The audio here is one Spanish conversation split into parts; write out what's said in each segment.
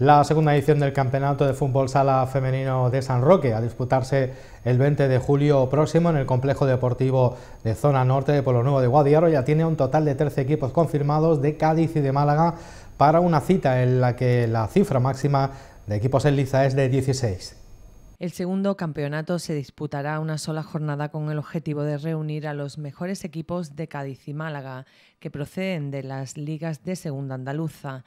La segunda edición del Campeonato de Fútbol Sala Femenino de San Roque, a disputarse el 20 de julio próximo en el Complejo Deportivo de Zona Norte de Pueblo Nuevo de Guadiaro, ya tiene un total de 13 equipos confirmados de Cádiz y de Málaga para una cita en la que la cifra máxima de equipos en liza es de 16. El segundo campeonato se disputará una sola jornada con el objetivo de reunir a los mejores equipos de Cádiz y Málaga, que proceden de las ligas de segunda andaluza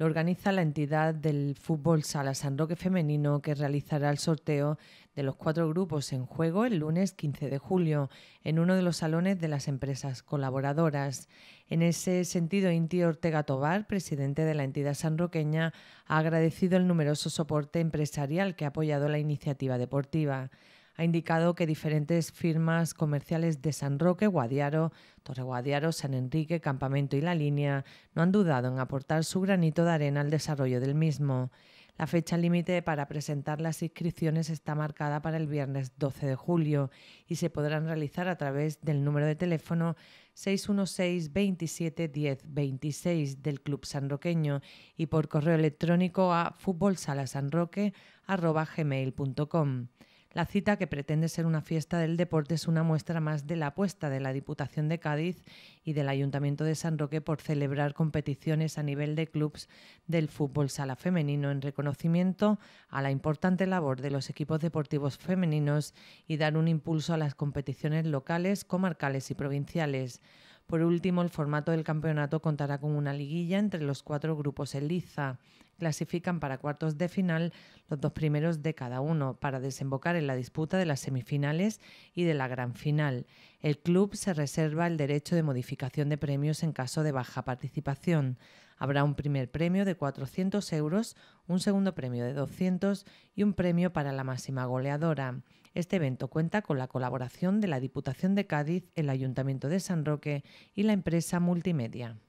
lo organiza la entidad del fútbol Sala San Roque Femenino que realizará el sorteo de los cuatro grupos en juego el lunes 15 de julio en uno de los salones de las empresas colaboradoras. En ese sentido, Inti Ortega Tobar, presidente de la entidad sanroqueña, ha agradecido el numeroso soporte empresarial que ha apoyado la iniciativa deportiva ha indicado que diferentes firmas comerciales de San Roque, Guadiaro, Torre Guadiaro, San Enrique, Campamento y La Línea no han dudado en aportar su granito de arena al desarrollo del mismo. La fecha límite para presentar las inscripciones está marcada para el viernes 12 de julio y se podrán realizar a través del número de teléfono 616 27 26 del Club Sanroqueño y por correo electrónico a futbolsalasanroque.com. La cita, que pretende ser una fiesta del deporte, es una muestra más de la apuesta de la Diputación de Cádiz y del Ayuntamiento de San Roque por celebrar competiciones a nivel de clubes del fútbol sala femenino en reconocimiento a la importante labor de los equipos deportivos femeninos y dar un impulso a las competiciones locales, comarcales y provinciales. Por último, el formato del campeonato contará con una liguilla entre los cuatro grupos Eliza, clasifican para cuartos de final los dos primeros de cada uno, para desembocar en la disputa de las semifinales y de la gran final. El club se reserva el derecho de modificación de premios en caso de baja participación. Habrá un primer premio de 400 euros, un segundo premio de 200 y un premio para la máxima goleadora. Este evento cuenta con la colaboración de la Diputación de Cádiz, el Ayuntamiento de San Roque y la empresa Multimedia.